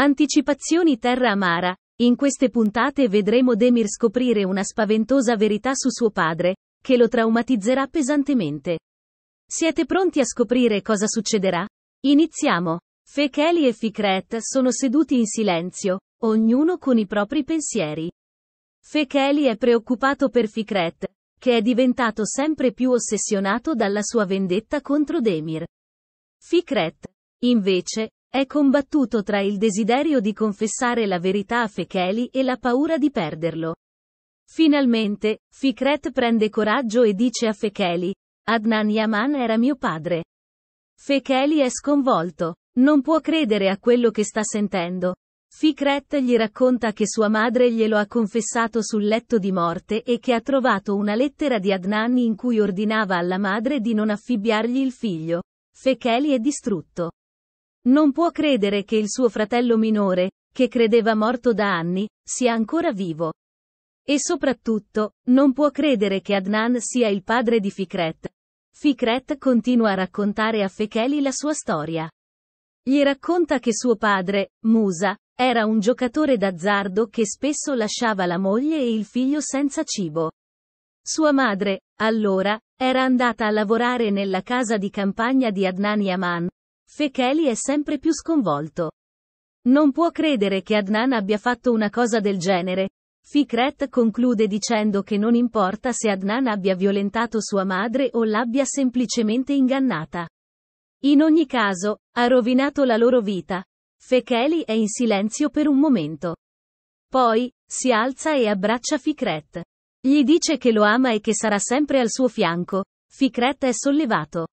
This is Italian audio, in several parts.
Anticipazioni Terra Amara. In queste puntate vedremo Demir scoprire una spaventosa verità su suo padre, che lo traumatizzerà pesantemente. Siete pronti a scoprire cosa succederà? Iniziamo. Fekeli e Fikret sono seduti in silenzio, ognuno con i propri pensieri. Fekeli è preoccupato per Fikret, che è diventato sempre più ossessionato dalla sua vendetta contro Demir. Fikret, invece, è combattuto tra il desiderio di confessare la verità a Fecheli e la paura di perderlo. Finalmente, Fikret prende coraggio e dice a Fecheli, Adnan Yaman era mio padre. Fecheli è sconvolto. Non può credere a quello che sta sentendo. Fikret gli racconta che sua madre glielo ha confessato sul letto di morte e che ha trovato una lettera di Adnan in cui ordinava alla madre di non affibbiargli il figlio. Fekeli è distrutto. Non può credere che il suo fratello minore, che credeva morto da anni, sia ancora vivo. E soprattutto, non può credere che Adnan sia il padre di Fikret. Fikret continua a raccontare a Fekeli la sua storia. Gli racconta che suo padre, Musa, era un giocatore d'azzardo che spesso lasciava la moglie e il figlio senza cibo. Sua madre, allora, era andata a lavorare nella casa di campagna di Adnan Yaman, Fekeli è sempre più sconvolto. Non può credere che Adnan abbia fatto una cosa del genere. Fikret conclude dicendo che non importa se Adnan abbia violentato sua madre o l'abbia semplicemente ingannata. In ogni caso, ha rovinato la loro vita. Fekeli è in silenzio per un momento. Poi, si alza e abbraccia Fikret. Gli dice che lo ama e che sarà sempre al suo fianco. Fikret è sollevato.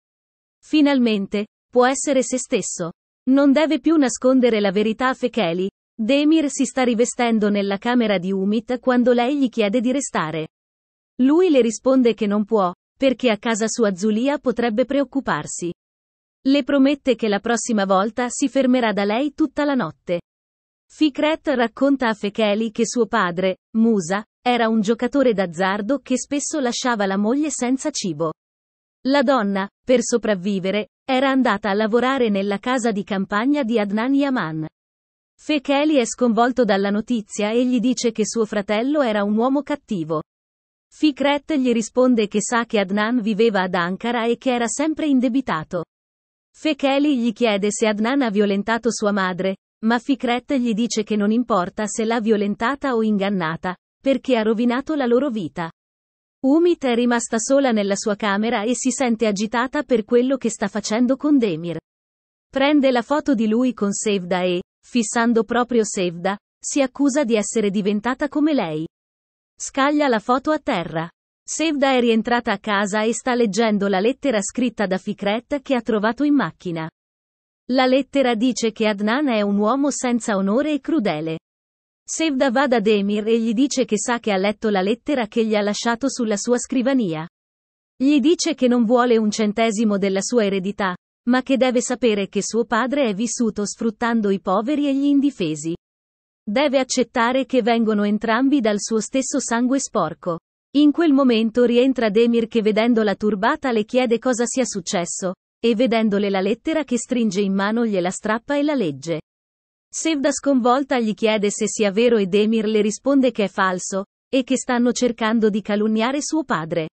Finalmente, Può essere se stesso. Non deve più nascondere la verità a Fekeli. Demir si sta rivestendo nella camera di Umit quando lei gli chiede di restare. Lui le risponde che non può, perché a casa sua Zulia potrebbe preoccuparsi. Le promette che la prossima volta si fermerà da lei tutta la notte. Fikret racconta a Fekeli che suo padre, Musa, era un giocatore d'azzardo che spesso lasciava la moglie senza cibo. La donna, per sopravvivere, era andata a lavorare nella casa di campagna di Adnan Yaman. Fekeli è sconvolto dalla notizia e gli dice che suo fratello era un uomo cattivo. Fikret gli risponde che sa che Adnan viveva ad Ankara e che era sempre indebitato. Fekeli gli chiede se Adnan ha violentato sua madre, ma Fikret gli dice che non importa se l'ha violentata o ingannata, perché ha rovinato la loro vita. Umit è rimasta sola nella sua camera e si sente agitata per quello che sta facendo con Demir. Prende la foto di lui con Sevda e, fissando proprio Sevda, si accusa di essere diventata come lei. Scaglia la foto a terra. Sevda è rientrata a casa e sta leggendo la lettera scritta da Fikret che ha trovato in macchina. La lettera dice che Adnan è un uomo senza onore e crudele. Sevda va da Demir e gli dice che sa che ha letto la lettera che gli ha lasciato sulla sua scrivania. Gli dice che non vuole un centesimo della sua eredità, ma che deve sapere che suo padre è vissuto sfruttando i poveri e gli indifesi. Deve accettare che vengono entrambi dal suo stesso sangue sporco. In quel momento rientra Demir che vedendola turbata le chiede cosa sia successo, e vedendole la lettera che stringe in mano gliela strappa e la legge. Sevda sconvolta gli chiede se sia vero e Demir le risponde che è falso, e che stanno cercando di calunniare suo padre.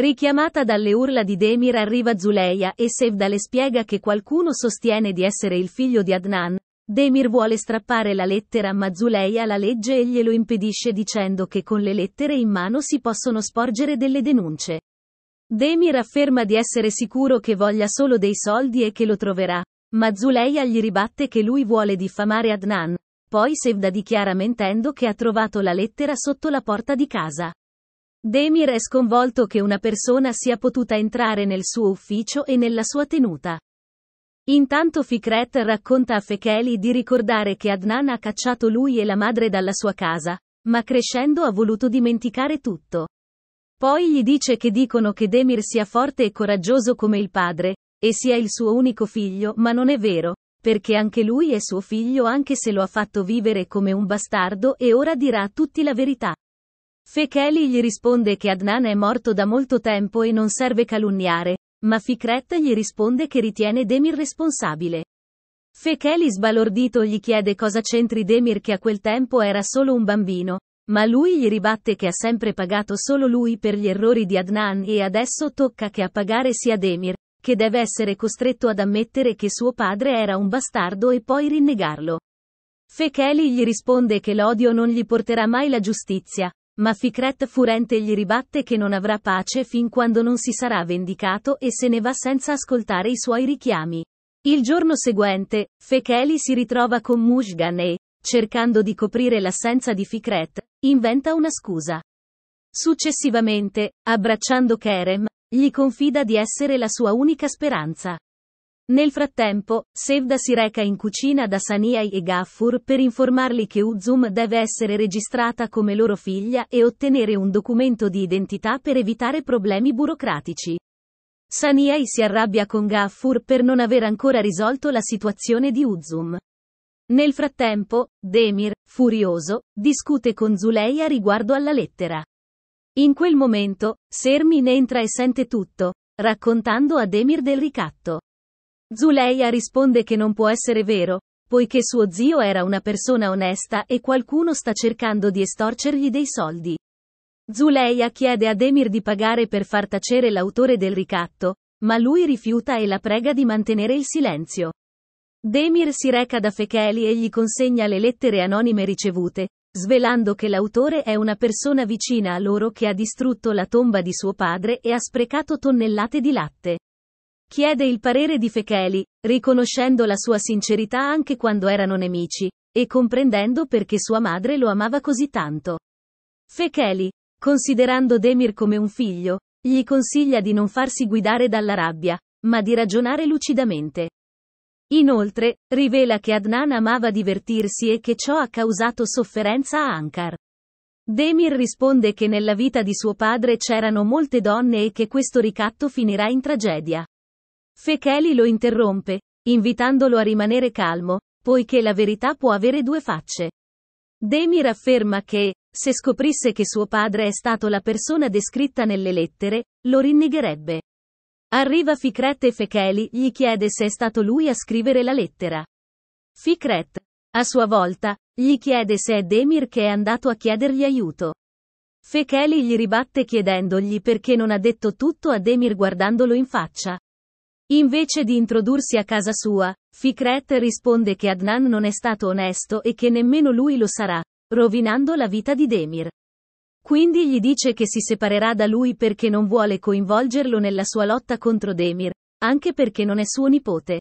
Richiamata dalle urla di Demir arriva Zuleia e Sevda le spiega che qualcuno sostiene di essere il figlio di Adnan. Demir vuole strappare la lettera ma Zuleia la legge e glielo impedisce dicendo che con le lettere in mano si possono sporgere delle denunce. Demir afferma di essere sicuro che voglia solo dei soldi e che lo troverà, ma Zuleia gli ribatte che lui vuole diffamare Adnan. Poi Sevda dichiara mentendo che ha trovato la lettera sotto la porta di casa. Demir è sconvolto che una persona sia potuta entrare nel suo ufficio e nella sua tenuta. Intanto Fikret racconta a Fekeli di ricordare che Adnan ha cacciato lui e la madre dalla sua casa, ma crescendo ha voluto dimenticare tutto. Poi gli dice che dicono che Demir sia forte e coraggioso come il padre, e sia il suo unico figlio, ma non è vero, perché anche lui è suo figlio anche se lo ha fatto vivere come un bastardo e ora dirà a tutti la verità. Fekeli gli risponde che Adnan è morto da molto tempo e non serve calunniare, ma Fikret gli risponde che ritiene Demir responsabile. Fekeli sbalordito gli chiede cosa c'entri Demir che a quel tempo era solo un bambino, ma lui gli ribatte che ha sempre pagato solo lui per gli errori di Adnan e adesso tocca che a pagare sia Demir, che deve essere costretto ad ammettere che suo padre era un bastardo e poi rinnegarlo. Fekeli gli risponde che l'odio non gli porterà mai la giustizia, ma Fikret furente gli ribatte che non avrà pace fin quando non si sarà vendicato e se ne va senza ascoltare i suoi richiami. Il giorno seguente, Fekeli si ritrova con Mushgan e, cercando di coprire l'assenza di Fikret, inventa una scusa. Successivamente, abbracciando Kerem, gli confida di essere la sua unica speranza. Nel frattempo, Sevda si reca in cucina da Saniai e Gaffur per informarli che Uzum deve essere registrata come loro figlia e ottenere un documento di identità per evitare problemi burocratici. Saniai si arrabbia con Gaffur per non aver ancora risolto la situazione di Uzum. Nel frattempo, Demir, furioso, discute con Zuleia riguardo alla lettera. In quel momento, Sermin entra e sente tutto, raccontando a Demir del ricatto. Zuleia risponde che non può essere vero, poiché suo zio era una persona onesta e qualcuno sta cercando di estorcergli dei soldi. Zuleia chiede a Demir di pagare per far tacere l'autore del ricatto, ma lui rifiuta e la prega di mantenere il silenzio. Demir si reca da Fecheli e gli consegna le lettere anonime ricevute, svelando che l'autore è una persona vicina a loro che ha distrutto la tomba di suo padre e ha sprecato tonnellate di latte. Chiede il parere di Fecheli, riconoscendo la sua sincerità anche quando erano nemici, e comprendendo perché sua madre lo amava così tanto. Fecheli, considerando Demir come un figlio, gli consiglia di non farsi guidare dalla rabbia, ma di ragionare lucidamente. Inoltre, rivela che Adnan amava divertirsi e che ciò ha causato sofferenza a Ankar. Demir risponde che nella vita di suo padre c'erano molte donne e che questo ricatto finirà in tragedia. Fekeli lo interrompe, invitandolo a rimanere calmo, poiché la verità può avere due facce. Demir afferma che, se scoprisse che suo padre è stato la persona descritta nelle lettere, lo rinnegherebbe. Arriva Fikret e Fekeli gli chiede se è stato lui a scrivere la lettera. Fikret, a sua volta, gli chiede se è Demir che è andato a chiedergli aiuto. Fekeli gli ribatte chiedendogli perché non ha detto tutto a Demir guardandolo in faccia. Invece di introdursi a casa sua, Fikret risponde che Adnan non è stato onesto e che nemmeno lui lo sarà, rovinando la vita di Demir. Quindi gli dice che si separerà da lui perché non vuole coinvolgerlo nella sua lotta contro Demir, anche perché non è suo nipote.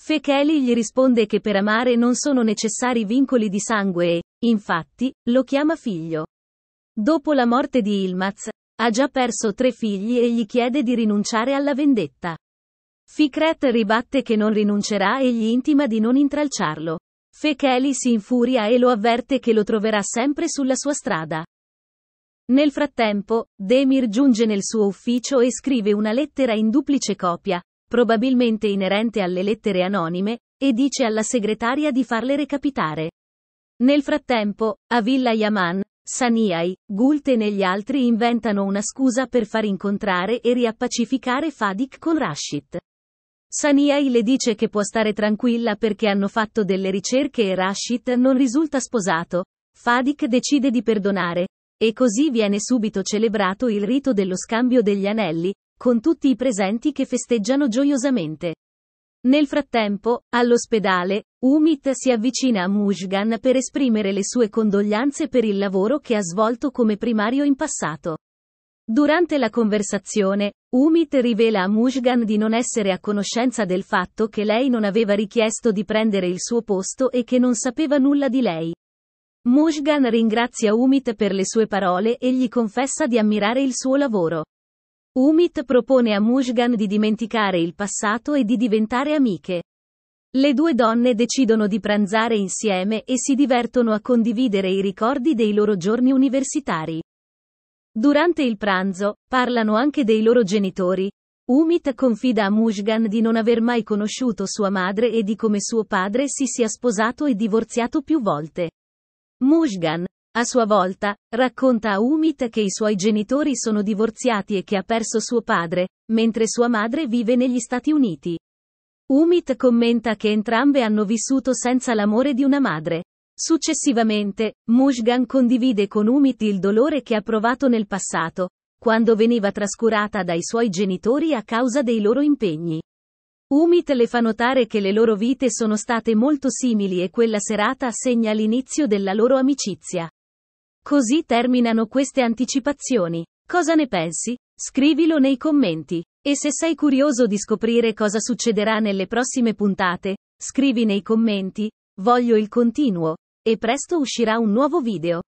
Fekeli gli risponde che per amare non sono necessari vincoli di sangue e, infatti, lo chiama figlio. Dopo la morte di Ilmaz, ha già perso tre figli e gli chiede di rinunciare alla vendetta. Fikret ribatte che non rinuncerà e gli intima di non intralciarlo. Fekeli si infuria e lo avverte che lo troverà sempre sulla sua strada. Nel frattempo, Demir giunge nel suo ufficio e scrive una lettera in duplice copia, probabilmente inerente alle lettere anonime, e dice alla segretaria di farle recapitare. Nel frattempo, a Villa Yaman, Saniai, Gulten e gli altri inventano una scusa per far incontrare e riappacificare Fadik con Rashid. Saniai le dice che può stare tranquilla perché hanno fatto delle ricerche e Rashid non risulta sposato. Fadik decide di perdonare, e così viene subito celebrato il rito dello scambio degli anelli, con tutti i presenti che festeggiano gioiosamente. Nel frattempo, all'ospedale, Umit si avvicina a Mushgan per esprimere le sue condoglianze per il lavoro che ha svolto come primario in passato. Durante la conversazione, Umit rivela a Mushgan di non essere a conoscenza del fatto che lei non aveva richiesto di prendere il suo posto e che non sapeva nulla di lei. Mushgan ringrazia Umit per le sue parole e gli confessa di ammirare il suo lavoro. Umit propone a Mushgan di dimenticare il passato e di diventare amiche. Le due donne decidono di pranzare insieme e si divertono a condividere i ricordi dei loro giorni universitari. Durante il pranzo, parlano anche dei loro genitori. Umit confida a Mushgan di non aver mai conosciuto sua madre e di come suo padre si sia sposato e divorziato più volte. Mushgan, a sua volta, racconta a Umit che i suoi genitori sono divorziati e che ha perso suo padre, mentre sua madre vive negli Stati Uniti. Umit commenta che entrambe hanno vissuto senza l'amore di una madre. Successivamente, Mushgan condivide con Umit il dolore che ha provato nel passato, quando veniva trascurata dai suoi genitori a causa dei loro impegni. Umit le fa notare che le loro vite sono state molto simili e quella serata segna l'inizio della loro amicizia. Così terminano queste anticipazioni. Cosa ne pensi? Scrivilo nei commenti. E se sei curioso di scoprire cosa succederà nelle prossime puntate, scrivi nei commenti, voglio il continuo, e presto uscirà un nuovo video.